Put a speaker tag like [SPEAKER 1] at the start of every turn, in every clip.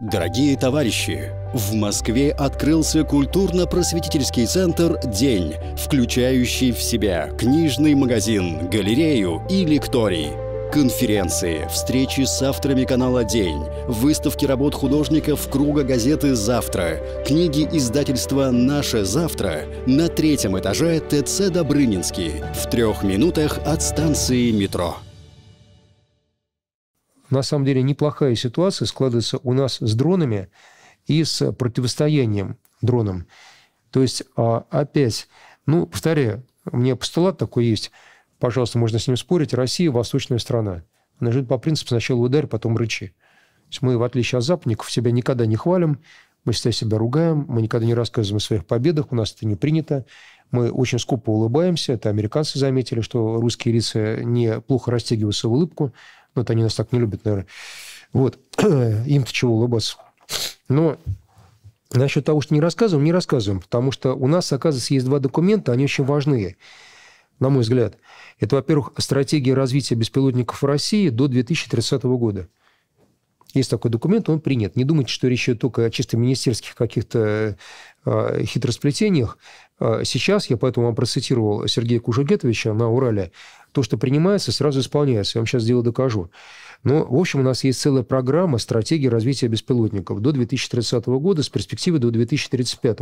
[SPEAKER 1] Дорогие товарищи, в Москве открылся культурно-просветительский центр «День», включающий в себя книжный магазин, галерею и лекторий. Конференции, встречи с авторами канала «День», выставки работ художников круга газеты «Завтра», книги издательства «Наше завтра» на третьем этаже ТЦ «Добрынинский» в трех минутах от станции метро на самом деле неплохая ситуация складывается у нас с дронами и с противостоянием дронам. То есть а, опять, ну, повторяю, у меня постулат такой есть, пожалуйста, можно с ним спорить, Россия – восточная страна. Она живет по принципу «сначала ударь, потом рычи». То есть мы, в отличие от западников, себя никогда не хвалим, мы всегда себя ругаем, мы никогда не рассказываем о своих победах, у нас это не принято. Мы очень скупо улыбаемся. Это американцы заметили, что русские лица неплохо растягиваются в улыбку. Но это они нас так не любят, наверное. Вот. Им-то чего улыбаться. Но насчет того, что не рассказываем, не рассказываем. Потому что у нас, оказывается, есть два документа, они очень важные, на мой взгляд. Это, во-первых, стратегия развития беспилотников в России до 2030 года – есть такой документ, он принят. Не думайте, что речь идет только о чисто министерских каких-то э, хитросплетениях. Э, сейчас, я поэтому вам процитировал Сергея Кужугетовича на Урале, то, что принимается, сразу исполняется. Я вам сейчас дело докажу. Но, ну, в общем, у нас есть целая программа стратегии развития беспилотников до 2030 года с перспективы до 2035.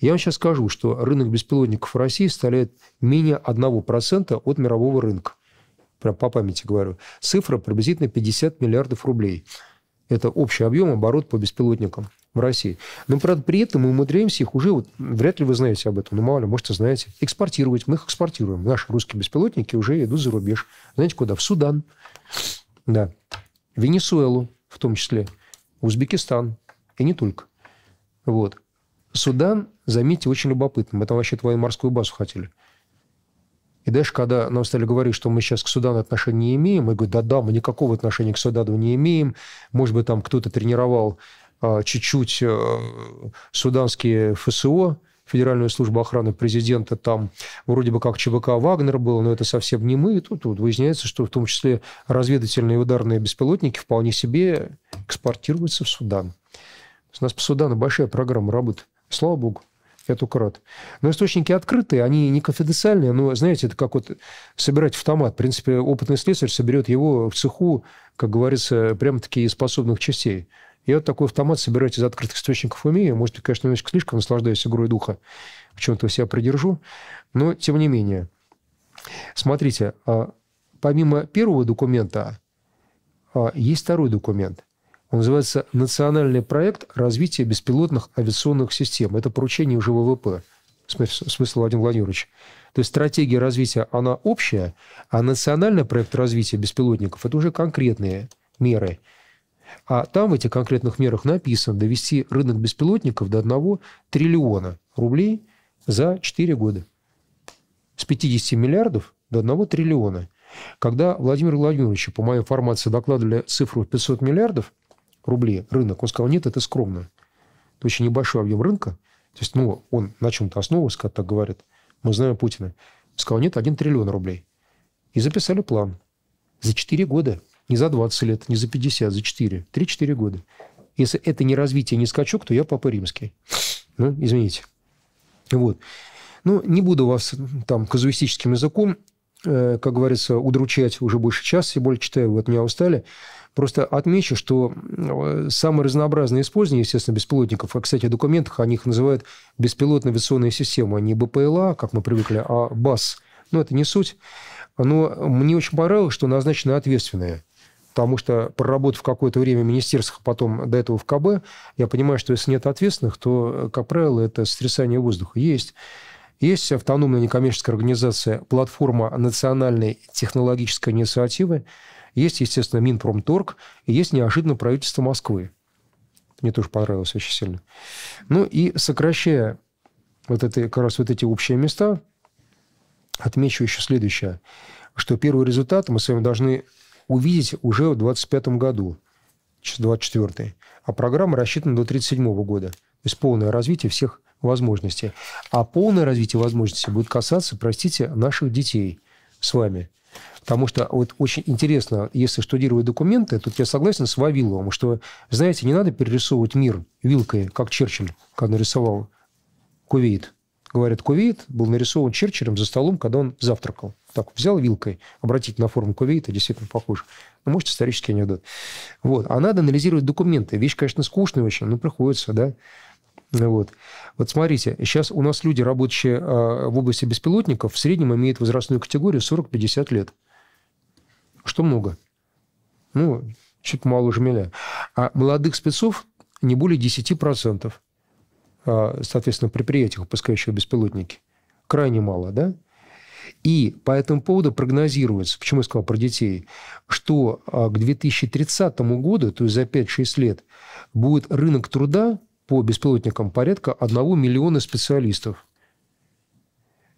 [SPEAKER 1] Я вам сейчас скажу, что рынок беспилотников в России составляет менее 1% от мирового рынка. Прям по памяти говорю. Цифра приблизительно 50 миллиардов рублей – это общий объем оборот по беспилотникам в России. Но, правда, при этом мы умудряемся их уже, вот, вряд ли вы знаете об этом, но мало ли, может, и знаете, экспортировать. Мы их экспортируем. Наши русские беспилотники уже идут за рубеж. Знаете, куда? В Судан. Да. Венесуэлу в том числе. Узбекистан. И не только. Вот. Судан, заметьте, очень любопытно. Мы там вообще твою морскую базу хотели. И дальше, когда нам стали говорить, что мы сейчас к Судану отношения не имеем, я говорю, да-да, мы никакого отношения к Судану не имеем. Может быть, там кто-то тренировал а, чуть-чуть а, суданские ФСО, Федеральную службу охраны президента, там вроде бы как ЧВК «Вагнер» был, но это совсем не мы. И тут, вот выясняется, что в том числе разведывательные ударные беспилотники вполне себе экспортируются в Судан. У нас по Судану большая программа работы. Слава богу. Это украт. Но источники открытые, они не конфиденциальные, но, знаете, это как вот собирать автомат. В принципе, опытный слесарь соберет его в цеху, как говорится, прямо-таки из способных частей. Я вот такой автомат собирать из открытых источников умею. Может, я, конечно, немножко слишком наслаждаюсь игрой духа, в чем-то себя придержу, но тем не менее. Смотрите, а, помимо первого документа а, есть второй документ – он называется «Национальный проект развития беспилотных авиационных систем». Это поручение уже ВВП, смысл Владимир Владимирович. То есть стратегия развития, она общая, а национальный проект развития беспилотников – это уже конкретные меры. А там в этих конкретных мерах написано довести рынок беспилотников до 1 триллиона рублей за 4 года. С 50 миллиардов до 1 триллиона. Когда Владимир Владимирович по моей информации, докладывали цифру 500 миллиардов, рублей рынок. Он сказал, нет, это скромно. Это очень небольшой объем рынка. То есть, ну, он на чем-то основывался, как так говорит Мы знаем Путина. Сказал, нет, 1 триллион рублей. И записали план. За 4 года. Не за 20 лет, не за 50, за 4. 3-4 года. Если это не развитие, не скачок, то я папа римский. Ну, извините. Вот. Ну, не буду вас там казуистическим языком Э, как говорится, удручать уже больше часа, и более читаю, вы от меня устали. Просто отмечу, что э, самое разнообразное использование, естественно, беспилотников, а, кстати, о документах о них называют беспилотные авиационные системы, а не БПЛА, как мы привыкли, а БАС. Но ну, это не суть. Но мне очень понравилось, что назначены ответственные потому что проработав какое-то время в министерствах, а потом до этого в КБ, я понимаю, что если нет ответственных, то, э, как правило, это стрясание воздуха. Есть есть автономная некоммерческая организация «Платформа национальной технологической инициативы», есть, естественно, Минпромторг, и есть неожиданно правительство Москвы. Мне тоже понравилось очень сильно. Ну и сокращая вот эти, как раз вот эти общие места, отмечу еще следующее, что первый результат мы с вами должны увидеть уже в 2025 году, 24 а программа рассчитана до 1937 года. То есть полное развитие всех возможности. А полное развитие возможностей будет касаться, простите, наших детей с вами. Потому что вот очень интересно, если штудировать документы, тут я согласен с Вавиловым, что, знаете, не надо перерисовывать мир вилкой, как Черчилль, когда нарисовал Кувейт. Говорят, Кувейт был нарисован Черчиллем за столом, когда он завтракал. Так, взял вилкой, обратить на форму Кувейта, действительно похож. Ну, может, исторический анекдот. Вот. А надо анализировать документы. Вещь, конечно, скучная очень, но приходится, да. Ну вот. вот смотрите, сейчас у нас люди, работающие а, в области беспилотников, в среднем имеют возрастную категорию 40-50 лет. Что много. Ну, чуть мало жмеля. А молодых спецов не более 10%, а, соответственно, предприятий, выпускающих беспилотники. Крайне мало, да? И по этому поводу прогнозируется, почему я сказал про детей, что а, к 2030 году, то есть за 5-6 лет, будет рынок труда по беспилотникам порядка 1 миллиона специалистов.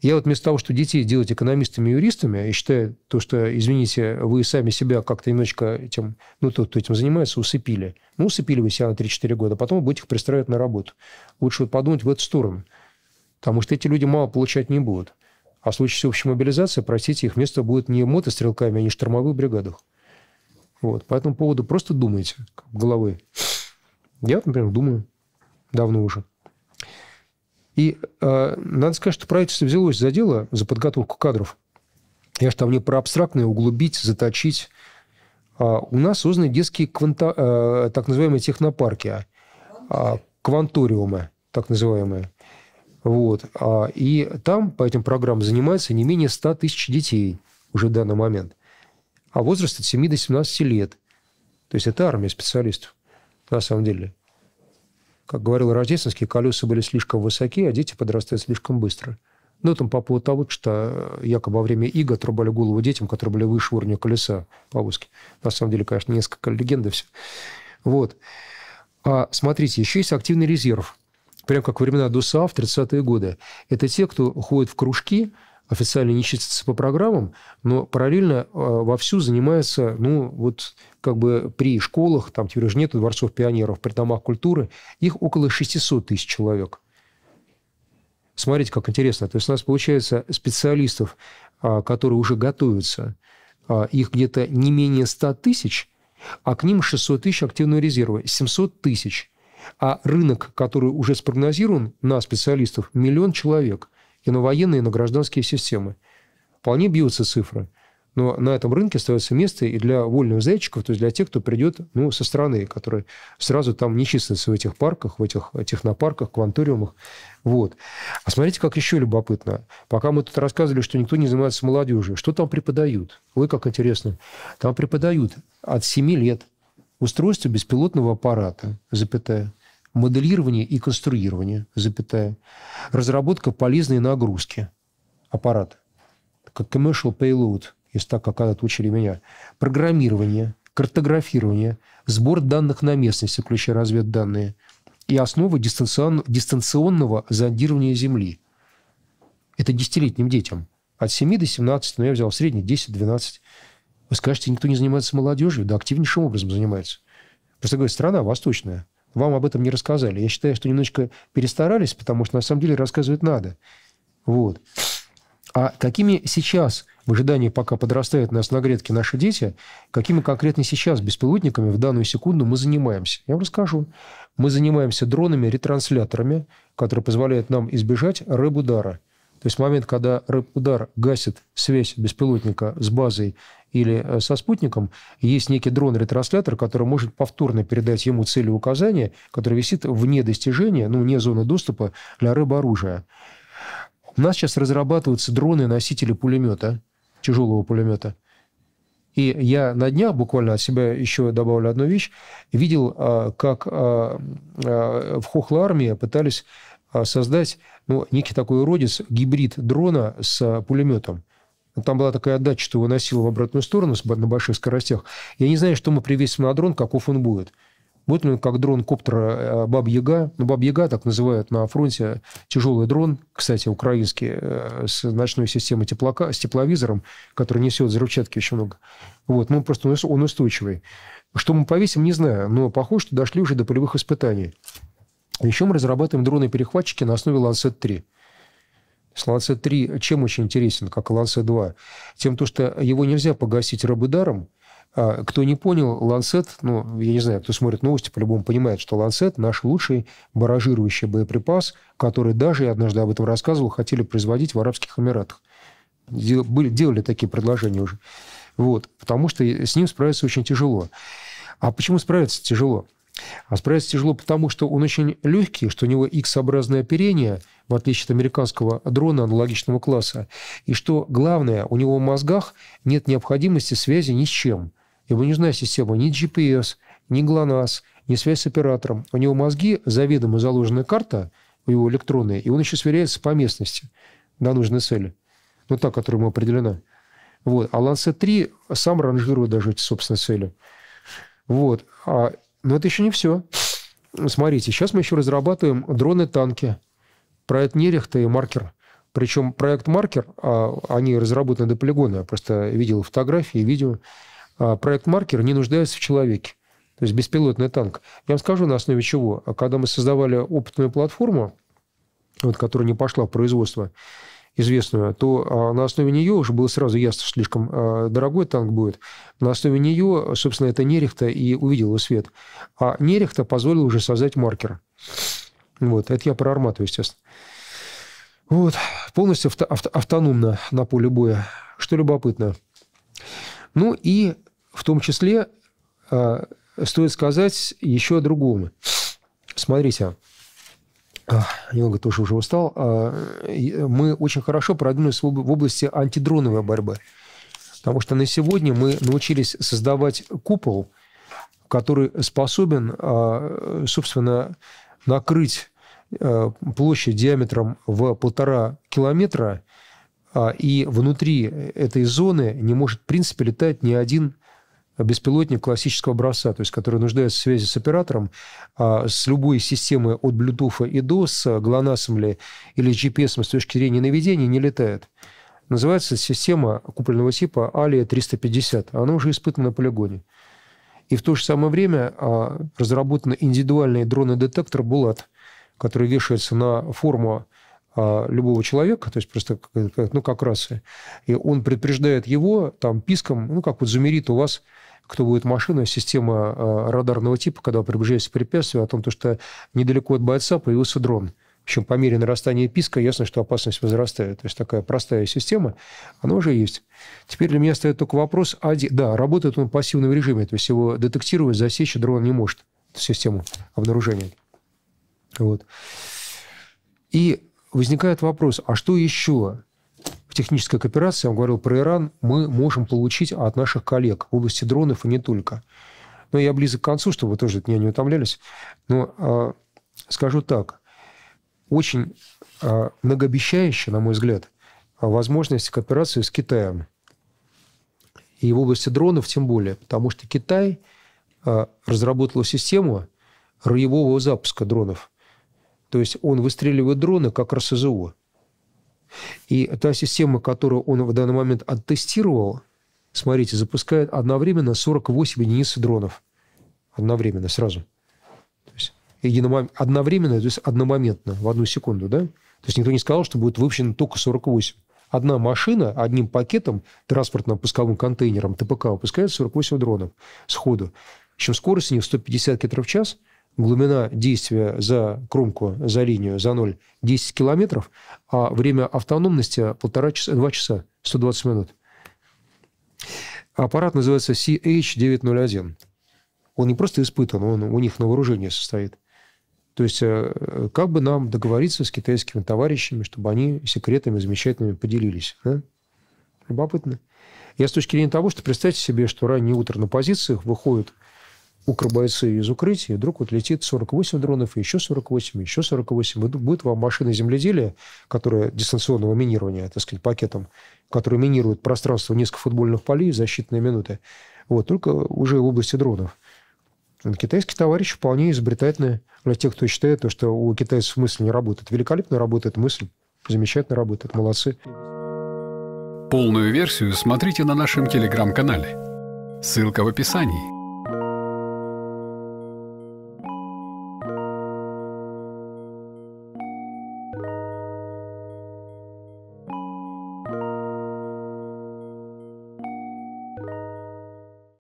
[SPEAKER 1] Я вот вместо того, что детей делать экономистами и юристами, я считаю то, что, извините, вы сами себя как-то немножечко этим, ну, тот, кто этим занимается, усыпили. Ну, усыпили вы себя на 3-4 года, потом будете их пристраивать на работу. Лучше вот подумать в эту сторону, потому что эти люди мало получать не будут. А в случае всеобщей мобилизации, простите, их место будет не мотострелками, а не в штурмовых бригадах. Вот. По этому поводу просто думайте головой. Я, например, думаю давно уже. И э, надо сказать, что правительство взялось за дело, за подготовку кадров. Я же там не про абстрактное углубить, заточить. А у нас созданы детские кванта, э, так называемые технопарки, а, а, кванториумы, так называемые. Вот. А, и там по этим программам занимается не менее 100 тысяч детей уже в данный момент. А возраст от 7 до 17 лет. То есть это армия специалистов, на самом деле. Как говорил Рождественский, колеса были слишком высоки, а дети подрастают слишком быстро. Ну, там по поводу того, что якобы во время иго отрубали голову детям, которые были выше уровня колеса повозки. На самом деле, конечно, несколько легенды все. Вот. А смотрите, еще есть активный резерв. Прям как времена ДУСА в 30-е годы. Это те, кто ходит в кружки, официально не числится по программам, но параллельно э, вовсю занимается, ну, вот как бы при школах, там теперь уже нету дворцов пионеров, при домах культуры, их около 600 тысяч человек. Смотрите, как интересно. То есть у нас получается специалистов, а, которые уже готовятся, а, их где-то не менее 100 тысяч, а к ним 600 тысяч активного резерва, 700 тысяч. А рынок, который уже спрогнозирован на специалистов, миллион человек и на ну, военные, и на гражданские системы. Вполне бьются цифры. Но на этом рынке остается место и для вольных зайчиков, то есть для тех, кто придет ну, со стороны, которые сразу там не числятся в этих парках, в этих технопарках, кванториумах. Вот. А смотрите, как еще любопытно. Пока мы тут рассказывали, что никто не занимается молодежью, что там преподают? Ой, как интересно. Там преподают от 7 лет устройство беспилотного аппарата, запятая, моделирование и конструирование, запятая, разработка полезной нагрузки аппарата, как commercial payload, если так, как когда-то учили меня, программирование, картографирование, сбор данных на местности, включая разведданные, и основы дистанцион... дистанционного зондирования Земли. Это десятилетним детям. От 7 до 17, но ну, я взял в среднем 10-12. Вы скажете, никто не занимается молодежью? Да активнейшим образом занимается. Просто говорит, страна восточная вам об этом не рассказали. Я считаю, что немножечко перестарались, потому что на самом деле рассказывать надо. Вот. А какими сейчас, в ожидании, пока подрастают нас на грядке наши дети, какими конкретно сейчас беспилотниками в данную секунду мы занимаемся? Я вам расскажу. Мы занимаемся дронами-ретрансляторами, которые позволяют нам избежать рэб-удара. То есть момент, когда рэп-удар гасит связь беспилотника с базой или э, со спутником, есть некий дрон-ретранслятор, который может повторно передать ему цели указания, который висит вне достижения, ну, вне зоны доступа для рыбооружия. У нас сейчас разрабатываются дроны-носители пулемета, тяжелого пулемета. И я на днях буквально от себя еще добавлю одну вещь. Видел, э, как э, в Хохла-армии пытались создать ну, некий такой уродец, гибрид дрона с пулеметом. Ну, там была такая отдача, что его в обратную сторону на больших скоростях. Я не знаю, что мы привесим на дрон, каков он будет. Будет ли он как дрон коптера э, Баб-Яга? Ну, Баб-Яга так называют на фронте. Тяжелый дрон, кстати, украинский, э, с ночной системой теплока, с тепловизором, который несет взрывчатки еще много. Вот, ну, просто он устойчивый. Что мы повесим, не знаю, но похоже, что дошли уже до полевых испытаний. Еще мы разрабатываем дроны-перехватчики на основе Lancet 3. Сланце-3 чем очень интересен, как Ланце-2? Тем, то, что его нельзя погасить рабыдаром. А, кто не понял, Ланцет, ну, я не знаю, кто смотрит новости, по-любому понимает, что Ланцет – наш лучший баражирующий боеприпас, который даже, я однажды об этом рассказывал, хотели производить в Арабских Эмиратах. Дел, делали такие предложения уже. Вот, потому что с ним справиться очень тяжело. А почему справиться тяжело? А справиться тяжело потому, что он очень легкий, что у него X-образное оперение, в отличие от американского дрона аналогичного класса, и что главное, у него в мозгах нет необходимости связи ни с чем. Ему не нужна система ни GPS, ни GLONASS, ни связь с оператором. У него мозги заведомо заложена карта, у его электронная, и он еще сверяется по местности до нужной цели. Ну, та, которая ему определена. Вот. А Lancet 3 сам ранжирует даже эти собственные цели. Вот. А но это еще не все. Смотрите, сейчас мы еще разрабатываем дроны-танки. Проект Нерехта и Маркер. Причем проект Маркер, а, они разработаны до полигона, я просто видел фотографии, видео. А, проект Маркер не нуждается в человеке. То есть беспилотный танк. Я вам скажу, на основе чего. Когда мы создавали опытную платформу, вот, которая не пошла в производство, известную, то а, на основе нее уже было сразу ясно, что слишком а, дорогой танк будет. На основе нее, собственно, это Нерехта и увидела свет. А Нерехта позволила уже создать маркер. Вот, это я про армату, естественно. Вот, полностью авто, авто, автономно на поле боя, что любопытно. Ну и в том числе э, стоит сказать еще о другом. Смотрите, Елга тоже уже устал, а, мы очень хорошо продвинулись в области антидроновой борьбы. Потому что на сегодня мы научились создавать купол, который способен, а, собственно, накрыть а, площадь диаметром в полтора километра, и внутри этой зоны не может, в принципе, летать ни один беспилотник классического образца, то есть который нуждается в связи с оператором, а, с любой системой от Bluetooth и до, с а, GLONASS или или GPS с точки зрения наведения не летает. Называется система купольного типа Алия 350. Она уже испытана на полигоне. И в то же самое время а, разработан индивидуальный дрон-детектор «Булат», который вешается на форму а, любого человека, то есть просто ну, как раз и он предупреждает его там писком, ну, как вот замерит у вас кто будет машина, система а, радарного типа, когда вы приближаетесь к препятствию, о том, то, что недалеко от бойца появился дрон. В общем, по мере нарастания писка ясно, что опасность возрастает. То есть такая простая система, она уже есть. Теперь для меня остается только вопрос один. А да, работает он в пассивном режиме, то есть его детектировать, засечь дрон не может, эту систему обнаружения. Вот. И возникает вопрос, а что еще в технической кооперации, я вам говорил про Иран, мы можем получить от наших коллег в области дронов и не только. Но я близок к концу, чтобы вы тоже от меня не утомлялись. Но э, скажу так, очень э, многообещающая, на мой взгляд, возможность кооперации с Китаем. И в области дронов тем более, потому что Китай э, разработал систему роевого запуска дронов – то есть он выстреливает дроны как РСЗО. И та система, которую он в данный момент оттестировал, смотрите, запускает одновременно 48 единиц дронов. Одновременно, сразу. То есть единомом... одновременно, то есть одномоментно, в одну секунду, да? То есть никто не сказал, что будет выпущено только 48. Одна машина одним пакетом, транспортным пусковым контейнером, ТПК, выпускает 48 дронов сходу. Причем скорость у них 150 км в час – глубина действия за кромку, за линию, за ноль 10 километров, а время автономности полтора часа, 2 часа 120 минут. Аппарат называется CH-901. Он не просто испытан, он у них на вооружении состоит. То есть э, как бы нам договориться с китайскими товарищами, чтобы они секретами замечательными поделились. Да? Любопытно. Я с точки зрения того, что представьте себе, что раннее утро на позициях выходит укробойцы из укрытия, и вдруг вот летит 48 дронов, и еще 48, и еще 48. И будет вам машина земледелия, которая дистанционного минирования, так сказать, пакетом, которая минирует пространство несколько футбольных полей за считанные минуты. Вот, только уже в области дронов. Китайский товарищ вполне изобретательный для тех, кто считает, то, что у китайцев мысль не работает. Великолепно работает мысль, замечательно работает, молодцы. Полную версию смотрите на нашем телеграм-канале. Ссылка в описании.